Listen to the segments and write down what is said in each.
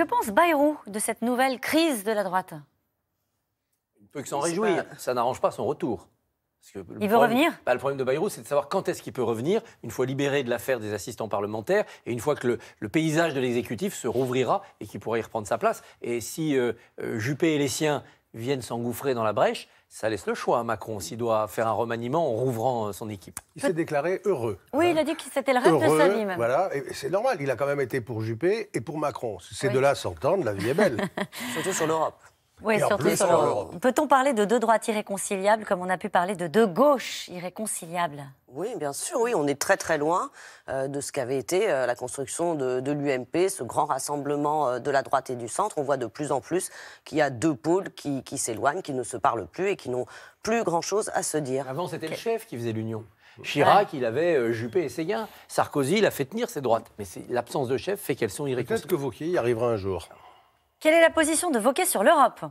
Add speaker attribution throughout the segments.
Speaker 1: Que pense Bayrou de cette nouvelle crise de la droite
Speaker 2: Il ne peut que s'en réjouir. Ça n'arrange pas son retour. il veut revenir bah, Le problème de Bayrou, c'est de savoir quand est-ce qu'il peut revenir, une fois libéré de l'affaire des assistants parlementaires et une fois que le, paysage de l'exécutif se rouvrira et qu'il pourra y reprendre sa place. Et si euh, euh, Juppé et les siens viennent s'engouffrer dans la brèche, ça laisse le choix à Macron
Speaker 3: s'il doit faire un remaniement en rouvrant euh, son équipe. Il s'est déclaré heureux.
Speaker 1: Oui, il hein. a dit que c'était le rêve de sa
Speaker 3: Voilà, c'est normal, il a quand même été pour Juppé et pour Macron. C'est de là s'entendre, la vie est belle. surtout sur l'Europe. Oui, surtout sur l'Europe.
Speaker 1: Peut-on parler de deux droites irréconciliables comme on a pu parler de deux gauches irréconciliables
Speaker 4: oui, bien sûr, oui, on est très très loin euh, de ce qu'avait été euh, la construction de, l'UMP, ce grand rassemblement euh, de la droite et du centre. On voit de plus en plus qu'il y a deux pôles qui, s'éloignent, qui ne se parlent plus et qui n'ont plus grand-chose
Speaker 2: à se dire. Avant, c'était le chef qui faisait l'union. Chirac, il avait Juppé et Séguin. Sarkozy, il a fait tenir ses droites. Mais l'absence de chef fait qu'elles sont irréconciliables. Peut-être que Vauquier y arrivera un jour.
Speaker 1: Quelle est la position de Vauquier sur l'Europe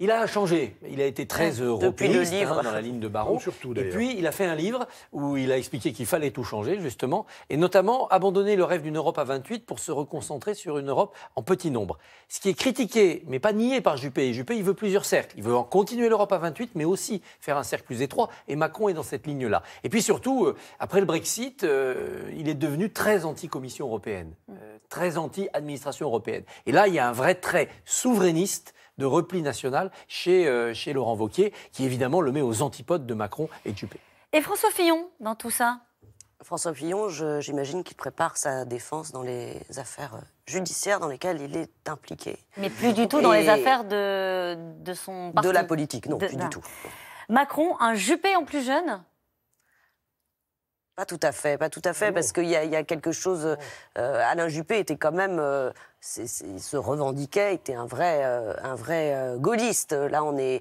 Speaker 2: il a changé. Il a été très heureux hein, dans la ligne de Baron. et puis, il a fait un livre où il a expliqué qu'il fallait tout changer, justement, et notamment abandonner le rêve d'une Europe à 28 pour se reconcentrer sur une Europe en petit nombre. Ce qui est critiqué, mais pas nié par Juppé. Et Juppé, il veut plusieurs cercles. Il veut continuer l'Europe à 28, mais aussi faire un cercle plus étroit. Et Macron est dans cette ligne-là. Et puis surtout, euh, après le Brexit, euh, il est devenu très anti-Commission européenne, euh, très anti-administration européenne. Et là, il y a un vrai trait souverainiste de repli national chez, euh, chez Laurent Vauquier, qui évidemment le met aux antipodes de Macron et Juppé.
Speaker 1: Et François Fillon, dans tout ça
Speaker 2: François Fillon,
Speaker 4: j'imagine qu'il prépare sa défense dans les affaires euh, judiciaires dans lesquelles il est impliqué.
Speaker 1: Mais plus du tout dans les affaires de, de son parti. De la
Speaker 4: politique, non, plus du tout.
Speaker 1: Macron, un Juppé en plus jeune
Speaker 4: pas tout à fait, pas tout à fait, oh. parce qu'il y, y, a quelque chose. Oh. Euh, euh, Alain Juppé était quand même, euh, se revendiquait, était un vrai, un vrai gaulliste. Là, on est,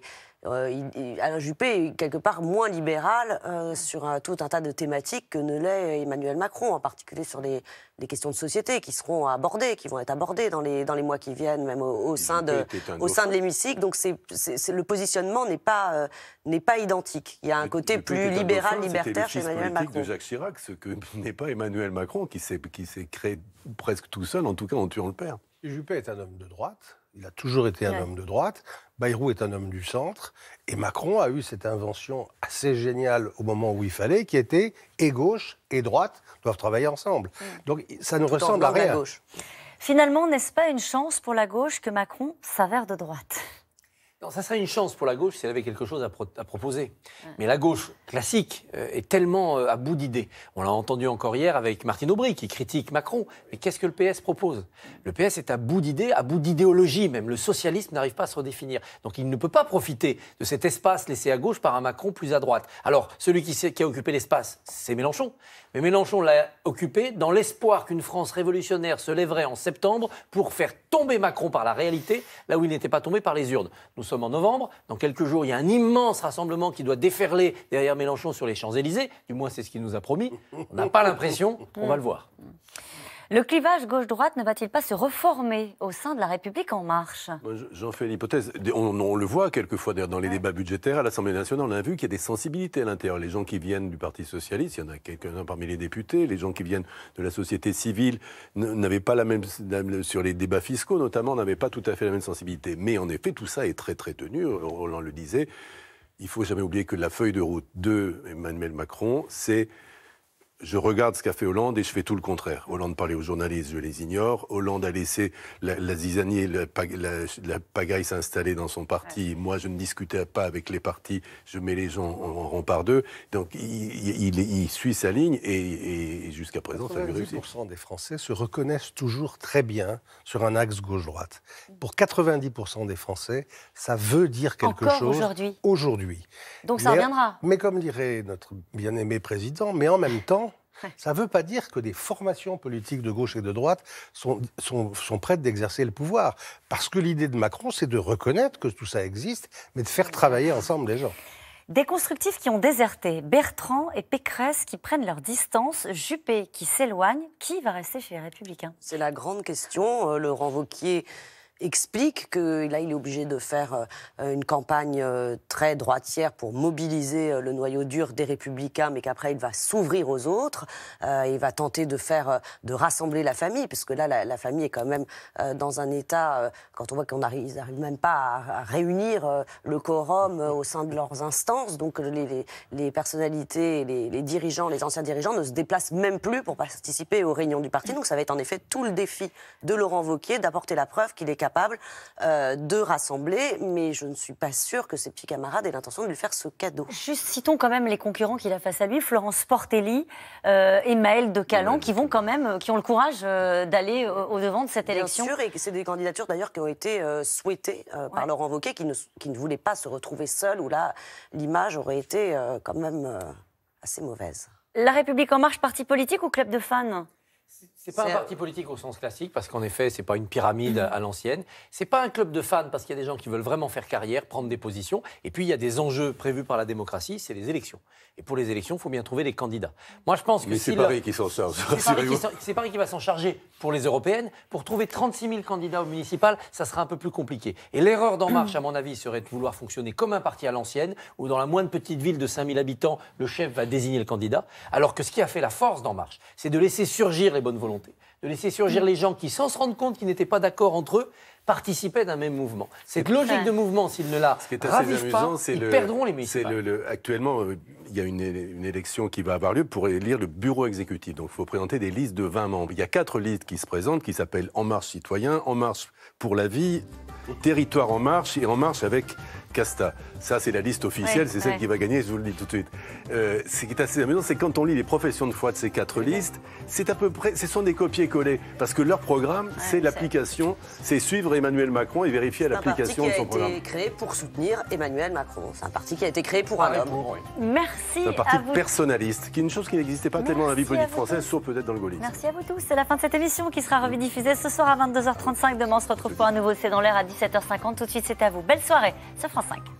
Speaker 4: euh, Alain Juppé est quelque part moins libéral euh, sur euh, tout un tas de thématiques que ne l'est Emmanuel Macron, en particulier sur les, questions de société qui seront abordées, qui vont être abordées dans les, mois qui viennent, même au, sein de, l'hémicycle. Donc le positionnement n'est pas, identique. Il y a un côté plus libéral, libertaire chez Emmanuel Macron. de Jacques
Speaker 5: Chirac, ce que n'est pas Emmanuel Macron
Speaker 3: qui s'est créé presque tout seul, en tout cas en tuant le père. Juppé est un homme de droite, il a toujours été un homme de droite, Bayrou est un homme du centre, et Macron a eu cette invention assez géniale au moment où il fallait, qui était et gauche et droite doivent travailler ensemble. Mm. Donc ça ne ressemble à rien.
Speaker 1: Finalement, n'est-ce pas une chance pour la gauche que Macron s'avère de droite
Speaker 2: non, ça serait une chance pour la gauche si elle avait quelque chose à, proposer. Mais la gauche classique euh, est tellement euh, à bout d'idées. On l'a entendu encore hier avec Martine Aubry qui critique Macron. Mais qu'est-ce que le PS propose Le PS est à bout d'idées, à bout d'idéologie même. Le socialisme n'arrive pas à se redéfinir. Donc il ne peut pas profiter de cet espace laissé à gauche par un Macron plus à droite. Alors celui qui, qui a occupé l'espace, c'est Mélenchon. Mais Mélenchon l'a occupé dans l'espoir qu'une France révolutionnaire se lèverait en septembre pour faire tomber Macron par la réalité, là où il n'était pas tombé par les urnes. Nous sommes en novembre, dans quelques jours, il y a un immense rassemblement qui doit déferler derrière Mélenchon sur les Champs-Élysées, du moins c'est ce qu'il nous a promis. On n'a pas l'impression, on va le voir.
Speaker 1: Le clivage gauche-droite ne va-t-il pas se reformer au sein de la République en marche
Speaker 5: J'en fais l'hypothèse. On, le voit quelquefois dans les débats budgétaires à l'Assemblée nationale. On a vu qu'il y a des sensibilités à l'intérieur. Les gens qui viennent du Parti socialiste, il y en a quelques-uns parmi les députés, les gens qui viennent de la société civile n'avaient pas la même sur les débats fiscaux notamment n'avaient pas tout à fait la même sensibilité. Mais en effet, tout ça est très très tenu. Roland le disait. Il faut jamais oublier que la feuille de route de Emmanuel Macron, c'est je regarde ce qu'a fait Hollande et je fais tout le contraire. Hollande parlait aux journalistes, je les ignore. Hollande a laissé la, la zizanie, la, la, pagaille s'installer dans son parti. Moi, je ne discutais pas avec les partis, je mets les gens en, rond par deux. Donc, il, suit sa ligne et, jusqu'à présent, ça lui réussit.
Speaker 3: 90% des Français se reconnaissent toujours très bien sur un axe gauche-droite. Pour 90% des Français, ça veut dire quelque chose aujourd'hui. Donc, ça reviendra. Mais comme dirait notre bien-aimé président, mais en même temps, ça ne veut pas dire que des formations politiques de gauche et de droite sont, prêtes d'exercer le pouvoir. Parce que l'idée de Macron, c'est de reconnaître que tout ça existe, mais de faire travailler ensemble les gens.
Speaker 1: Des constructifs qui ont déserté, Bertrand et Pécresse qui prennent leur distance, Juppé qui s'éloigne, qui va rester chez les Républicains
Speaker 4: C'est la grande question. Euh, Laurent Wauquiez explique que là, il est obligé de faire euh, une campagne euh, très droitière pour mobiliser euh, le noyau dur des républicains, mais qu'après, il va s'ouvrir aux autres. il va tenter de faire, de rassembler la famille, puisque là, la, famille est quand même dans un état, quand on voit qu'on n'arrivent même pas à, réunir le quorum au sein de leurs instances, donc les, personnalités, les, dirigeants, les anciens dirigeants ne se déplacent même plus pour participer aux réunions du parti. Donc ça va être en effet tout le défi de Laurent Vauquier d'apporter la preuve qu'il est capable capable
Speaker 1: euh, de rassembler, mais je ne suis pas sûre que ses petits camarades aient l'intention de lui faire ce cadeau. Juste citons quand même les concurrents qu'il a face à lui, Florence Portelli euh, et Maëlle de Calan, qui vont quand même, euh, qui ont le courage d'aller au-devant de cette élection. Bien sûr,
Speaker 4: et c'est des candidatures d'ailleurs qui ont été souhaitées par Laurent Wauquiez, qui ne, qui voulait pas se retrouver seul, où là, l'image aurait été
Speaker 2: quand même assez mauvaise.
Speaker 1: La République en marche, parti politique ou club de fans
Speaker 2: n'est pas un parti politique au sens classique, parce qu'en effet, c'est pas une pyramide à l'ancienne. C'est pas un club de fans, parce qu'il y a des gens qui veulent vraiment faire carrière, prendre des positions. Et puis, il y a des enjeux prévus par la démocratie, c'est les élections. Et pour les élections, il faut bien trouver les candidats. Moi, je pense que. Mais c'est Paris qui s'en charge. C'est Paris qui va s'en charger pour les européennes. Pour trouver 36 000 candidats aux municipales, ça sera un peu plus compliqué. Et l'erreur d'En Marche, à mon avis, serait de vouloir fonctionner comme un parti à l'ancienne, où dans la moindre petite ville de 5 000 habitants, le chef va désigner le candidat. Alors que ce qui a fait la force d'En Marche, c'est de laisser surgir les bonnes volontés de laisser surgir les gens qui, sans se rendre compte qu'ils n'étaient pas d'accord entre eux, participaient d'un même mouvement. Cette logique de mouvement, s'ils ne la ravivent pas, amusant, ils le, perdront les municipales.
Speaker 5: actuellement, euh, il y a une, une, élection qui va avoir lieu pour élire le bureau exécutif. Donc, il faut présenter des listes de 20 membres. Il y a quatre listes qui se présentent, qui s'appellent En Marche Citoyen, En Marche pour la vie, Territoire En Marche et En Marche avec Casta. Ça, c'est la liste officielle, c'est celle qui va gagner, je vous le dis tout de suite. Euh, ce qui est assez amusant, c'est quand on lit les professions de foi de ces quatre listes, c'est à peu près, ce sont des copier-coller, parce que leur programme, c'est l'application, c'est suivre Emmanuel Macron et vérifier l'application de son programme. C'est un
Speaker 4: parti qui a été créé pour soutenir Emmanuel Macron. C'est un parti qui a été créé pour un homme.
Speaker 1: Merci. C'est un parti
Speaker 5: personnaliste, qui est une chose qui n'existait pas tellement dans la vie politique française, sauf peut-être dans le gaullisme.
Speaker 1: Merci à vous tous. C'est la fin de cette émission qui sera rediffusée ce soir à 22h35. Demain, on se retrouve pour un nouveau C'est dans l'air à 17h50. Tout de suite, c'est à vous. Belle soirée sur France like